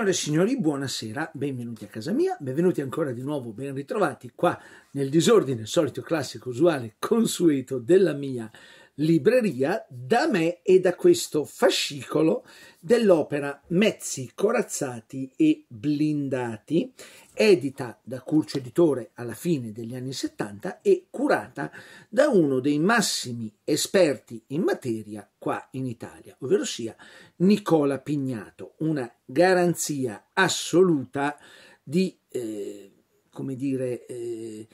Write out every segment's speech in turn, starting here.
Signore e signori, buonasera, benvenuti a casa mia, benvenuti ancora di nuovo, ben ritrovati qua nel disordine solito, classico, usuale, consueto della mia libreria da me e da questo fascicolo dell'opera Mezzi, Corazzati e Blindati, edita da Curcio Editore alla fine degli anni 70 e curata da uno dei massimi esperti in materia qua in Italia, ovvero sia Nicola Pignato, una garanzia assoluta di, eh, come dire, eh,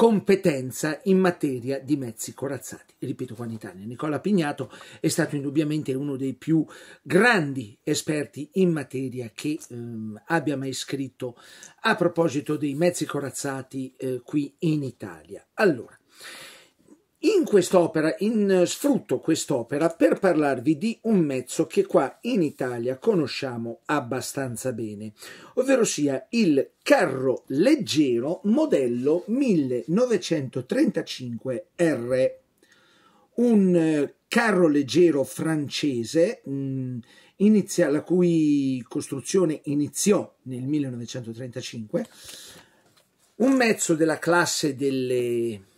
competenza in materia di mezzi corazzati. Ripeto qua in Italia, Nicola Pignato è stato indubbiamente uno dei più grandi esperti in materia che ehm, abbia mai scritto a proposito dei mezzi corazzati eh, qui in Italia. Allora, in quest'opera, in, eh, sfrutto quest'opera per parlarvi di un mezzo che qua in Italia conosciamo abbastanza bene, ovvero sia il carro leggero modello 1935 R, un eh, carro leggero francese mh, mm, inizia, la cui costruzione iniziò nel 1935, un mezzo della classe delle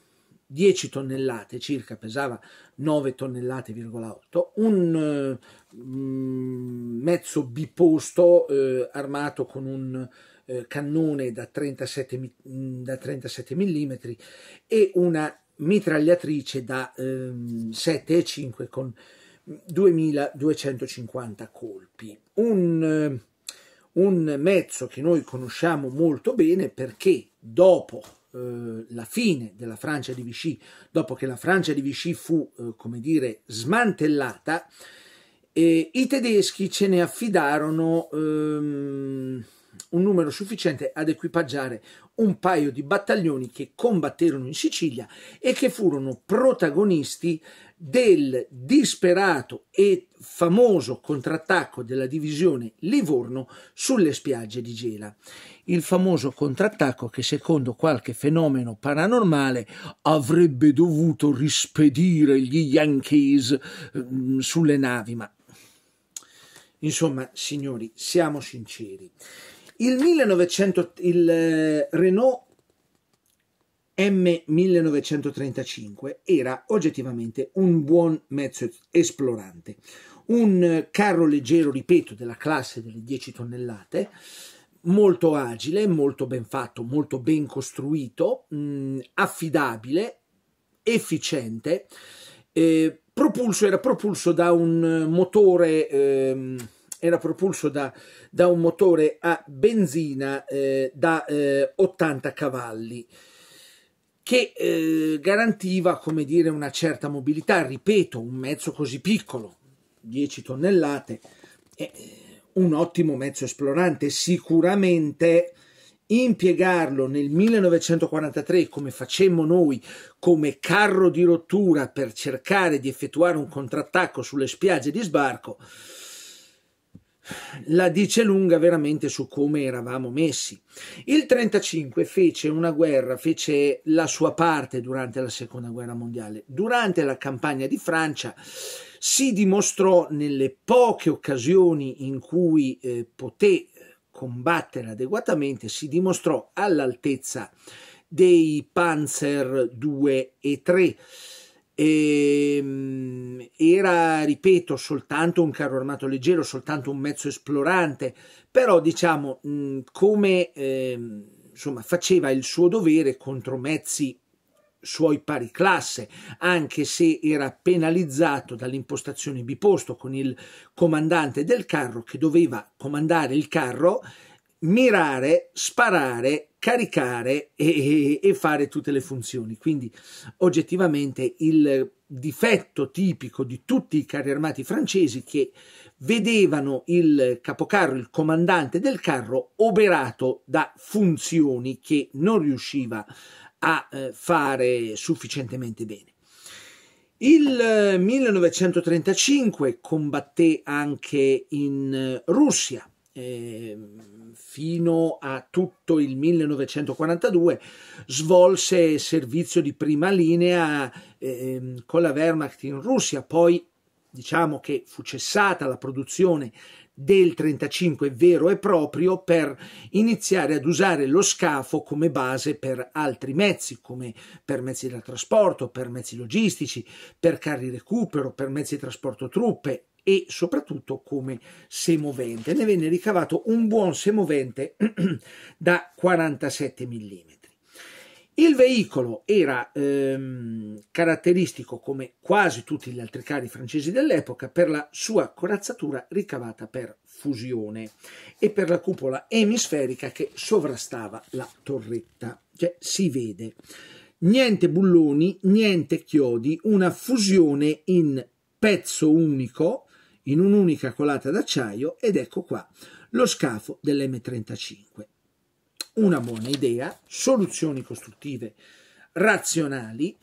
10 tonnellate circa, pesava 9 tonnellate,8, un eh, mezzo biposto eh, armato con un eh, cannone da 37, mm, da 37, mm e una mitragliatrice da 7,5 ehm, con 2250 colpi. Un, un mezzo che noi conosciamo molto bene perché dopo eh, la fine della Francia di Vichy, dopo che la Francia di Vichy fu, eh, come dire, smantellata, eh, i tedeschi ce ne affidarono ehm, un numero sufficiente ad equipaggiare un paio di battaglioni che combatterono in Sicilia e che furono protagonisti del disperato e famoso contrattacco della divisione Livorno sulle spiagge di Gela. Il famoso contrattacco che secondo qualche fenomeno paranormale avrebbe dovuto rispedire gli Yankees eh, sulle navi, ma Insomma, signori, siamo sinceri. Il, 1900, il eh, Renault M1935 era oggettivamente un buon mezzo esplorante, un eh, carro leggero, ripeto, della classe delle 10 tonnellate, molto agile, molto ben fatto, molto ben costruito, mh, mm, affidabile, efficiente. Eh, propulso, era propulso da un motore... Ehm, era propulso da, da un motore a benzina eh, da eh, 80 cavalli che eh, garantiva come dire una certa mobilità ripeto un mezzo così piccolo 10 tonnellate è eh, un ottimo mezzo esplorante sicuramente impiegarlo nel 1943 come facemmo noi come carro di rottura per cercare di effettuare un contrattacco sulle spiagge di sbarco la dice lunga veramente su come eravamo messi. Il 35 fece una guerra, fece la sua parte durante la seconda guerra mondiale. Durante la campagna di Francia si dimostrò nelle poche occasioni in cui eh, poté eh, combattere adeguatamente, si dimostrò all'altezza dei Panzer 2 e 3 e, ehm, era, ripeto, soltanto un carro armato leggero, soltanto un mezzo esplorante, però diciamo come ehm, insomma, faceva il suo dovere contro mezzi suoi pari classe, anche se era penalizzato dall'impostazione biposto con il comandante del carro che doveva comandare il carro mirare, sparare, caricare e, e, fare tutte le funzioni. Quindi oggettivamente il difetto tipico di tutti i carri armati francesi che vedevano il capocarro, il comandante del carro, oberato da funzioni che non riusciva a eh, fare sufficientemente bene. Il 1935 eh, combatté anche in eh, Russia, eh, fino a tutto il 1942 svolse servizio di prima linea eh, con la Wehrmacht in Russia, poi diciamo che fu cessata la produzione del 35 vero e proprio per iniziare ad usare lo scafo come base per altri mezzi, come per mezzi da trasporto, per mezzi logistici, per carri recupero, per mezzi di trasporto truppe e soprattutto come semovente. Ne venne ricavato un buon semovente da 47 mm. Il veicolo era ehm, caratteristico, come quasi tutti gli altri carri francesi dell'epoca, per la sua corazzatura ricavata per fusione e per la cupola emisferica che sovrastava la torretta. Cioè, si vede. Niente bulloni, niente chiodi, una fusione in pezzo unico in un'unica colata d'acciaio ed ecco qua lo scafo dell'M35. Una buona idea, soluzioni costruttive razionali,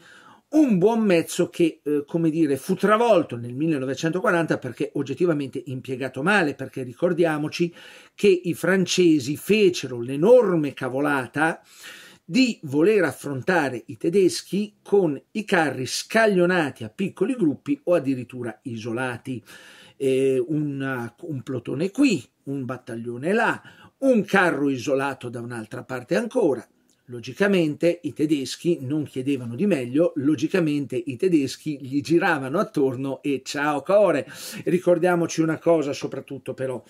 un buon mezzo che, eh, come dire, fu travolto nel 1940 perché oggettivamente impiegato male, perché ricordiamoci che i francesi fecero l'enorme cavolata di voler affrontare i tedeschi con i carri scaglionati a piccoli gruppi o addirittura isolati eh, una, un plotone qui, un battaglione là, un carro isolato da un'altra parte ancora. Logicamente i tedeschi non chiedevano di meglio, logicamente i tedeschi gli giravano attorno e ciao core. Ricordiamoci una cosa soprattutto però,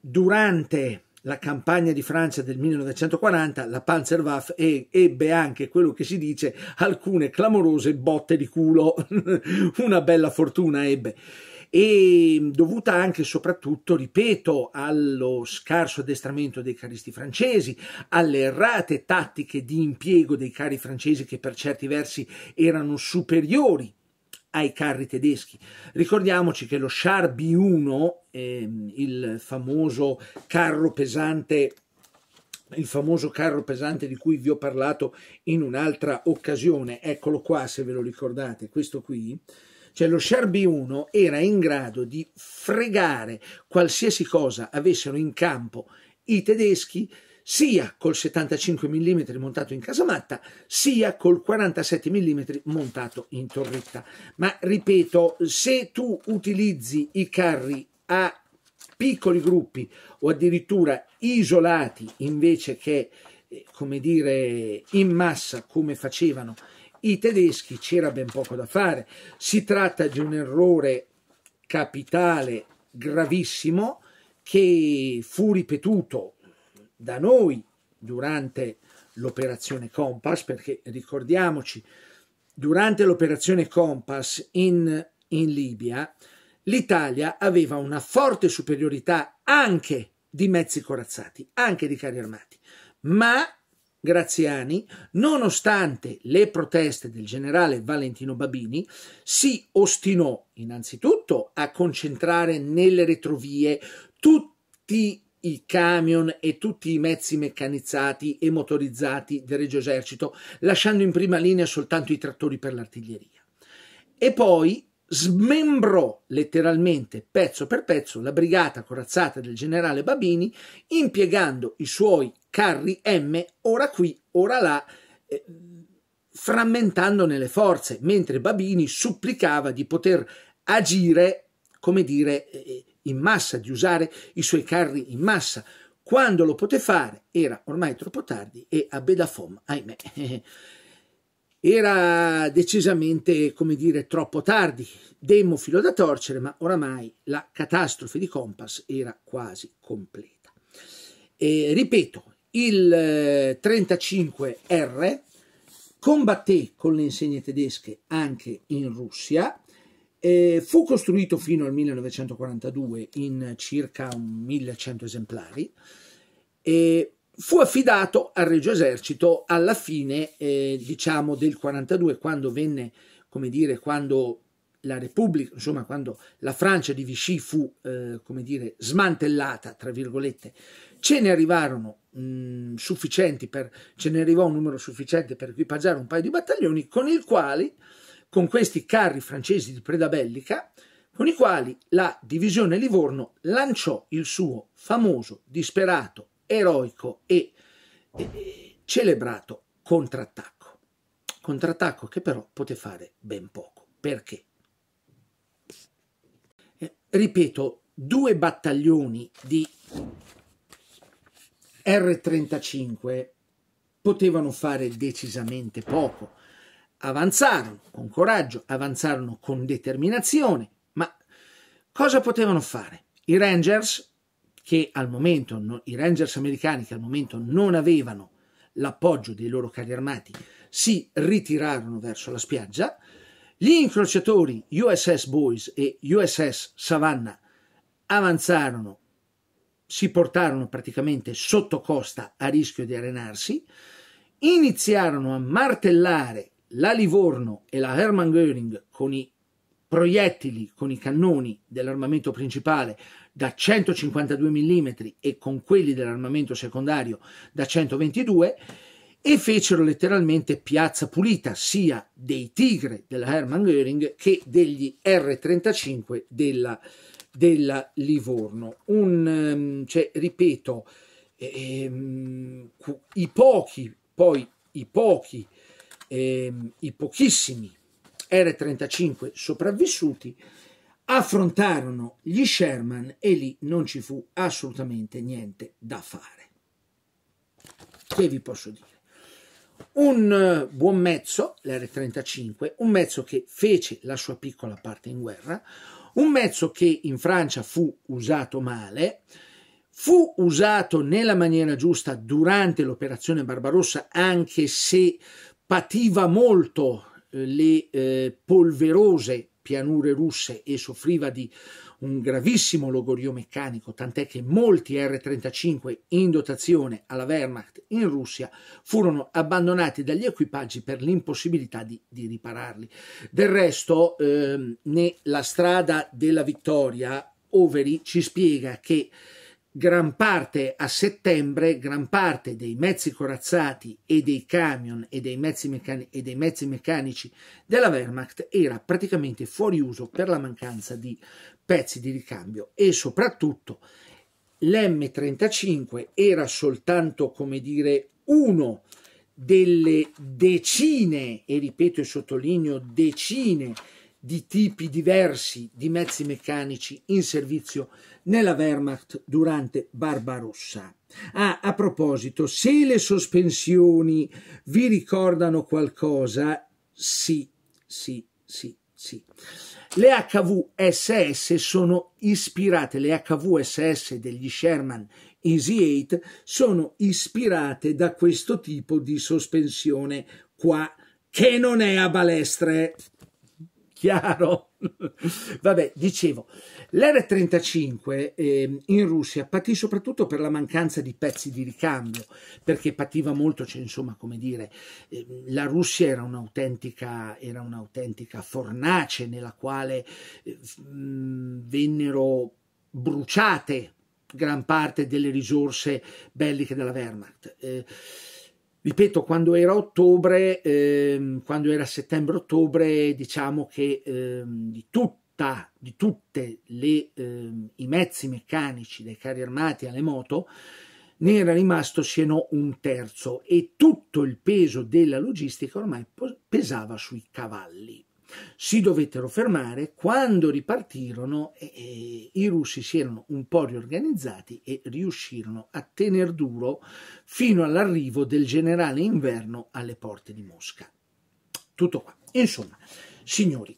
durante la campagna di Francia del 1940 la Panzerwaffe ebbe anche quello che si dice alcune clamorose botte di culo, una bella fortuna ebbe e mm, dovuta anche e soprattutto, ripeto, allo scarso addestramento dei caristi francesi, alle errate tattiche di impiego dei carri francesi che per certi versi erano superiori ai carri tedeschi. Ricordiamoci che lo Char B1, ehm, il famoso carro pesante il famoso carro pesante di cui vi ho parlato in un'altra occasione, eccolo qua se ve lo ricordate, questo qui, cioè lo Sharp 1 era in grado di fregare qualsiasi cosa avessero in campo i tedeschi, sia col 75 mm montato in casamatta, sia col 47 mm montato in torretta. Ma ripeto, se tu utilizzi i carri a piccoli gruppi o addirittura isolati invece che, eh, come dire, in massa come facevano i tedeschi c'era ben poco da fare. Si tratta di un errore capitale gravissimo che fu ripetuto da noi durante l'operazione Compass, perché ricordiamoci, durante l'operazione Compass in, in Libia, l'Italia aveva una forte superiorità anche di mezzi corazzati, anche di carri armati, ma Graziani, nonostante le proteste del generale Valentino Babini, si ostinò innanzitutto a concentrare nelle retrovie tutti i camion e tutti i mezzi meccanizzati e motorizzati del Regio Esercito, lasciando in prima linea soltanto i trattori per l'artiglieria. E poi smembrò letteralmente pezzo per pezzo la brigata corazzata del generale Babini, impiegando i suoi carri M ora qui, ora là, eh, frammentandone le forze, mentre Babini supplicava di poter agire, come dire, eh, eh, in massa, di usare i suoi carri in massa. Quando lo poteva fare era ormai troppo tardi e a Bedafom, ahimè, era decisamente, come dire, troppo tardi. Demo filo da torcere, ma oramai la catastrofe di Compass era quasi completa. E, ripeto, il 35R, eh, combatté con le insegne tedesche anche in Russia, eh, fu costruito fino al 1942 in circa 1100 esemplari e fu affidato al Regio Esercito alla fine eh, diciamo del 42 quando venne come dire quando la Repubblica insomma quando la Francia di Vichy fu eh, come dire smantellata tra virgolette Ce ne arrivarono mh, mm, sufficienti per, ce ne arrivò un numero sufficiente per equipaggiare un paio di battaglioni con i quali, con questi carri francesi di preda bellica, con i quali la divisione Livorno lanciò il suo famoso, disperato, eroico e, e celebrato contrattacco. Contrattacco che però poté fare ben poco. Perché? Eh, ripeto, due battaglioni di R-35 potevano fare decisamente poco. Avanzarono con coraggio, avanzarono con determinazione, ma cosa potevano fare? I Rangers, che al momento, no, i Rangers americani che al momento non avevano l'appoggio dei loro carri armati, si ritirarono verso la spiaggia. Gli incrociatori USS Boys e USS Savannah avanzarono si portarono praticamente sotto costa a rischio di arenarsi, iniziarono a martellare la Livorno e la Hermann Göring con i proiettili, con i cannoni dell'armamento principale da 152 mm e con quelli dell'armamento secondario da 122 e fecero letteralmente piazza pulita sia dei Tigre della Hermann Göring che degli R35 della Hermann della Livorno. Un, ehm, cioè, ripeto, ehm, i pochi, poi i pochi, ehm, i pochissimi R-35 sopravvissuti affrontarono gli Sherman e lì non ci fu assolutamente niente da fare. Che vi posso dire? Un eh, buon mezzo, l'R-35, un mezzo che fece la sua piccola parte in guerra, un mezzo che in Francia fu usato male, fu usato nella maniera giusta durante l'operazione Barbarossa, anche se pativa molto eh, le eh, polverose pianure russe e soffriva di un gravissimo logorio meccanico, tant'è che molti R-35 in dotazione alla Wehrmacht in Russia furono abbandonati dagli equipaggi per l'impossibilità di, di ripararli. Del resto, eh, nella strada della vittoria, Overy ci spiega che gran parte a settembre, gran parte dei mezzi corazzati e dei camion e dei mezzi, meccanici, e dei mezzi meccanici della Wehrmacht era praticamente fuori uso per la mancanza di pezzi di ricambio e soprattutto l'M35 era soltanto, come dire, uno delle decine, e ripeto e sottolineo decine, di tipi diversi di mezzi meccanici in servizio nella Wehrmacht durante Barbarossa. Ah, a proposito, se le sospensioni vi ricordano qualcosa, sì, sì, sì, sì. Le HVSS sono ispirate, le HVSS degli Sherman Easy 8 sono ispirate da questo tipo di sospensione qua, che non è a balestre chiaro? Vabbè, dicevo, l'R-35 eh, in Russia patì soprattutto per la mancanza di pezzi di ricambio, perché pativa molto, cioè, insomma, come dire, eh, la Russia era un'autentica, era un'autentica fornace nella quale eh, vennero bruciate gran parte delle risorse belliche della Wehrmacht eh, Ripeto, quando era ottobre, ehm, quando era settembre-ottobre, diciamo che ehm, di tutta, di tutte le, ehm, i mezzi meccanici, dei carri armati alle moto, ne era rimasto sino un terzo e tutto il peso della logistica ormai pesava sui cavalli. Si dovettero fermare quando ripartirono e, i russi si erano un po' riorganizzati e riuscirono a tener duro fino all'arrivo del generale inverno alle porte di Mosca. Tutto qua. Insomma, signori,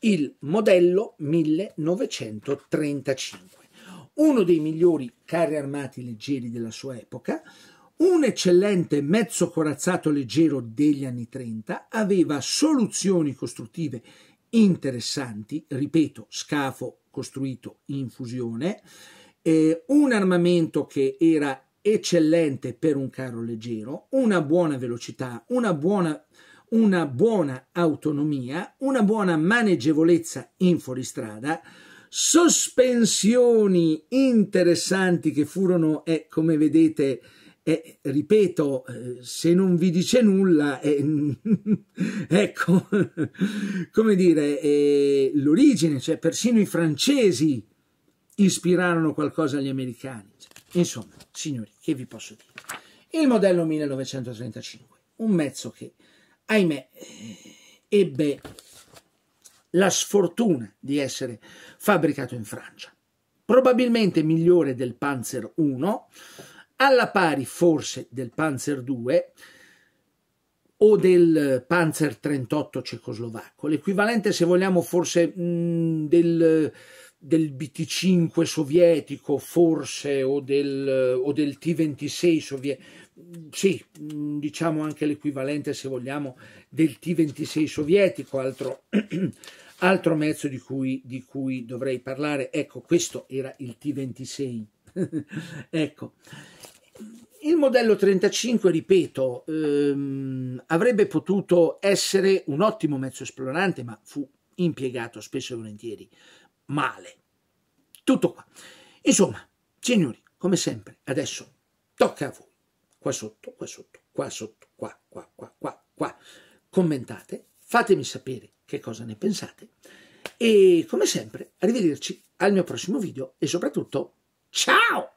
il modello 1935, uno dei migliori carri armati leggeri della sua epoca, un eccellente mezzo corazzato leggero degli anni 30 aveva soluzioni costruttive interessanti, ripeto, scafo costruito in fusione, eh, un armamento che era eccellente per un carro leggero, una buona velocità, una buona, una buona autonomia, una buona maneggevolezza in fuoristrada, sospensioni interessanti che furono, eh, come vedete, eh, ripeto, se non vi dice nulla, eh, ecco, come dire, eh, l'origine, cioè persino i francesi ispirarono qualcosa agli americani. Cioè, insomma, signori, che vi posso dire? Il modello 1935, un mezzo che, ahimè, eh, ebbe la sfortuna di essere fabbricato in Francia, probabilmente migliore del Panzer 1, alla pari forse del Panzer II o del Panzer 38 cecoslovacco, l'equivalente se vogliamo forse mh, mm, del, del BT5 sovietico forse o del, o del T26 sovietico, sì, mh, mm, diciamo anche l'equivalente se vogliamo del T26 sovietico, altro, altro mezzo di cui, di cui dovrei parlare, ecco questo era il T26, ecco il modello 35, ripeto, ehm, avrebbe potuto essere un ottimo mezzo esplorante, ma fu impiegato spesso e volentieri male. Tutto qua. Insomma, signori, come sempre, adesso tocca a voi. Qua sotto, qua sotto, qua sotto, qua, qua, qua, qua, qua. Commentate, fatemi sapere che cosa ne pensate e come sempre, arrivederci al mio prossimo video e soprattutto ciao!